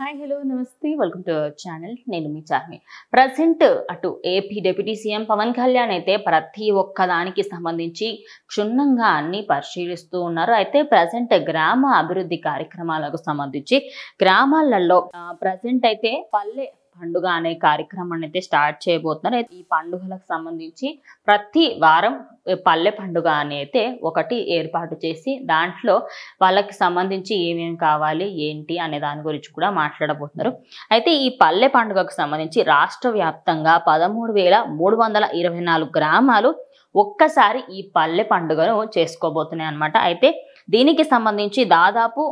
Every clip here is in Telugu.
హాయ్ హలో నమస్తే వెల్కమ్ టు ఛానల్ నేను మీ చార్మి ప్రజెంట్ అటు AP deputy CM Pawan Kalyan అయితే ప్రతి ఒక్క దానికి సంబంధించి క్షుణ్ణంగా అన్ని పరిశీలిస్తూ ఉన్నారు అయితే ప్రజెంట్ గ్రామ అభివృద్ధి కార్యక్రమాలకు సంబంధించి గ్రామాలలో ప్రజెంట్ అయితే పల్లె పండుగ అనే కార్యక్రమాన్ని అయితే స్టార్ట్ చేయబోతున్నారు ఈ పండుగలకు సంబంధించి ప్రతి వారం పల్లె పండుగ అని అయితే ఒకటి ఏర్పాటు చేసి దాంట్లో వాళ్ళకి సంబంధించి ఏమేమి కావాలి ఏంటి అనే దాని గురించి కూడా మాట్లాడబోతున్నారు అయితే ఈ పల్లె పండుగకు సంబంధించి రాష్ట్ర వ్యాప్తంగా పదమూడు వేల మూడు వందల ఇరవై నాలుగు గ్రామాలు ఒక్కసారి ఈ పల్లె పండుగను చేసుకోబోతున్నాయి అనమాట అయితే దీనికి సంబంధించి దాదాపు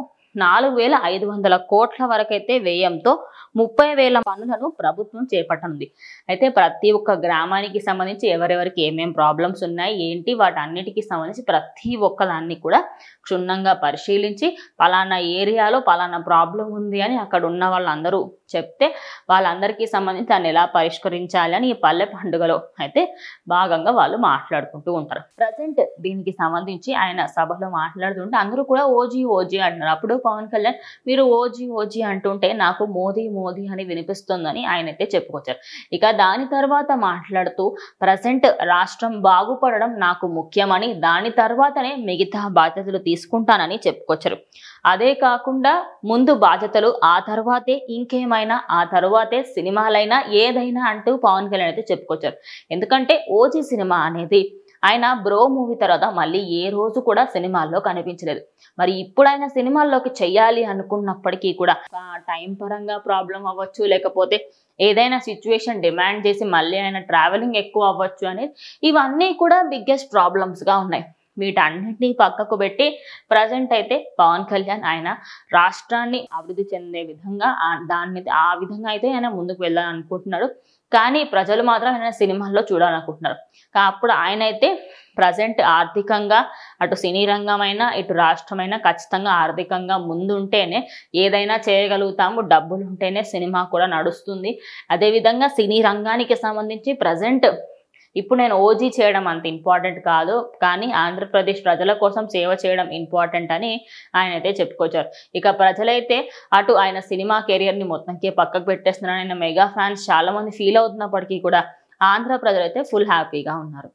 నాలుగు వేల ఐదు వందల కోట్ల వరకైతే వ్యయంతో ముప్పై వేల పనులను ప్రభుత్వం చేపట్టనుంది అయితే ప్రతి ఒక్క గ్రామానికి సంబంధించి ఎవరెవరికి ఏమేం ప్రాబ్లమ్స్ ఉన్నాయి ఏంటి వాటన్నిటికీ సంబంధించి ప్రతి ఒక్కదాన్ని కూడా క్షుణ్ణంగా పరిశీలించి పలానా ఏరియాలో పలానా ప్రాబ్లం ఉంది అని అక్కడ ఉన్న వాళ్ళందరూ చెప్తే వాళ్ళందరికీ సంబంధించి దాన్ని ఎలా పరిష్కరించాలి అని ఈ పల్లె పండుగలో అయితే భాగంగా వాళ్ళు మాట్లాడుకుంటూ ఉంటారు ప్రజెంట్ దీనికి సంబంధించి ఆయన సభలో మాట్లాడుతుంటే అందరూ కూడా ఓజీ ఓజీ అంటున్నారు అప్పుడు పవన్ కళ్యాణ్ మీరు ఓజీ ఓజీ అంటుంటే నాకు మోదీ మోదీ అని వినిపిస్తుందని ఆయన అయితే చెప్పుకొచ్చారు ఇక దాని తర్వాత మాట్లాడుతూ ప్రజెంట్ రాష్ట్రం బాగుపడడం నాకు ముఖ్యమని దాని తర్వాతనే మిగతా బాధ్యతలు తీసుకుంటానని చెప్పుకొచ్చారు అదే కాకుండా ముందు బాధ్యతలు ఆ తర్వాతే ఇంకేమైనా ఆ తర్వాతే సినిమాలైనా ఏదైనా అంటూ పవన్ కళ్యాణ్ అయితే చెప్పుకొచ్చారు ఎందుకంటే ఓజీ సినిమా అనేది ఆయన బ్రో మూవీ తర్వాత మళ్ళీ ఏ రోజు కూడా సినిమాల్లో కనిపించలేదు మరి ఇప్పుడు ఆయన సినిమాల్లోకి చెయ్యాలి అనుకున్నప్పటికీ కూడా టైం పరంగా ప్రాబ్లం అవ్వచ్చు లేకపోతే ఏదైనా సిచ్యువేషన్ డిమాండ్ చేసి మళ్ళీ ఆయన ట్రావెలింగ్ ఎక్కువ అవ్వచ్చు అనేది ఇవన్నీ కూడా బిగ్గెస్ట్ ప్రాబ్లమ్స్గా ఉన్నాయి వీటన్నిటినీ పక్కకు పెట్టి ప్రజెంట్ అయితే పవన్ కళ్యాణ్ ఆయన రాష్ట్రాన్ని అభివృద్ధి చెందే విధంగా దాని మీద ఆ విధంగా అయితే ఆయన ముందుకు వెళ్ళాలనుకుంటున్నాడు కానీ ప్రజలు మాత్రం ఆయన సినిమాల్లో చూడాలనుకుంటున్నారు అప్పుడు ఆయన అయితే ప్రజెంట్ ఆర్థికంగా అటు సినీ రంగమైనా ఇటు రాష్ట్రమైనా ఖచ్చితంగా ఆర్థికంగా ముందుంటేనే ఏదైనా చేయగలుగుతాము డబ్బులు ఉంటేనే సినిమా కూడా నడుస్తుంది అదేవిధంగా సినీ రంగానికి సంబంధించి ప్రజెంట్ ఇప్పుడు నేను ఓజీ చేయడం అంత ఇంపార్టెంట్ కాదు కానీ ఆంధ్రప్రదేశ్ ప్రజల కోసం సేవ చేయడం ఇంపార్టెంట్ అని ఆయన అయితే చెప్పుకొచ్చారు ఇక ప్రజలైతే అటు ఆయన సినిమా కెరియర్ని మొత్తంకే పక్కకు పెట్టేస్తున్నారని మెగా ఫ్యాన్స్ చాలామంది ఫీల్ అవుతున్నప్పటికీ కూడా ఆంధ్ర ప్రజలైతే ఫుల్ హ్యాపీగా ఉన్నారు